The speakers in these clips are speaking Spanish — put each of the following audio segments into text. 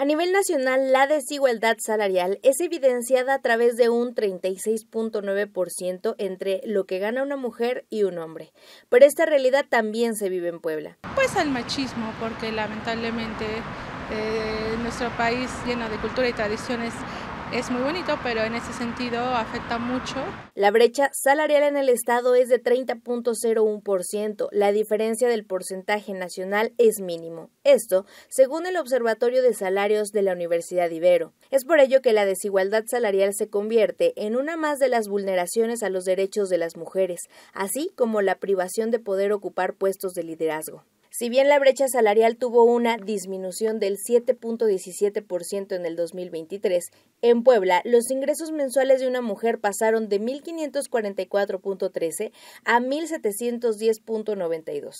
A nivel nacional, la desigualdad salarial es evidenciada a través de un 36.9% entre lo que gana una mujer y un hombre. Pero esta realidad también se vive en Puebla. Pues al machismo, porque lamentablemente eh, nuestro país lleno de cultura y tradiciones es muy bonito, pero en ese sentido afecta mucho. La brecha salarial en el Estado es de 30.01%. La diferencia del porcentaje nacional es mínimo. Esto, según el Observatorio de Salarios de la Universidad Ibero. Es por ello que la desigualdad salarial se convierte en una más de las vulneraciones a los derechos de las mujeres, así como la privación de poder ocupar puestos de liderazgo. Si bien la brecha salarial tuvo una disminución del 7.17% en el 2023, en Puebla los ingresos mensuales de una mujer pasaron de 1.544.13 a 1.710.92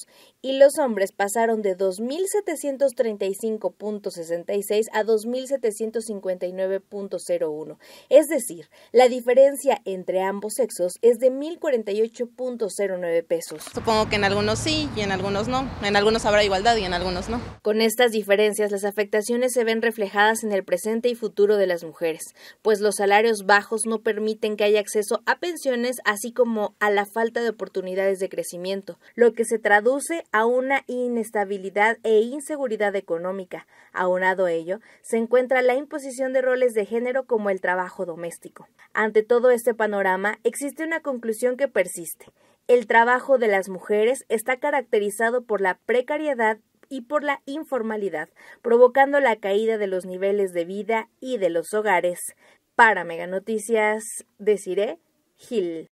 y los hombres pasaron de 2.735.66 a 2.759.01. Es decir, la diferencia entre ambos sexos es de 1.048.09 pesos. Supongo que en algunos sí y en algunos no algunos habrá igualdad y en algunos no. Con estas diferencias, las afectaciones se ven reflejadas en el presente y futuro de las mujeres, pues los salarios bajos no permiten que haya acceso a pensiones, así como a la falta de oportunidades de crecimiento, lo que se traduce a una inestabilidad e inseguridad económica. Aunado a ello, se encuentra la imposición de roles de género como el trabajo doméstico. Ante todo este panorama, existe una conclusión que persiste. El trabajo de las mujeres está caracterizado por la precariedad y por la informalidad, provocando la caída de los niveles de vida y de los hogares. Para Meganoticias, deciré Gil.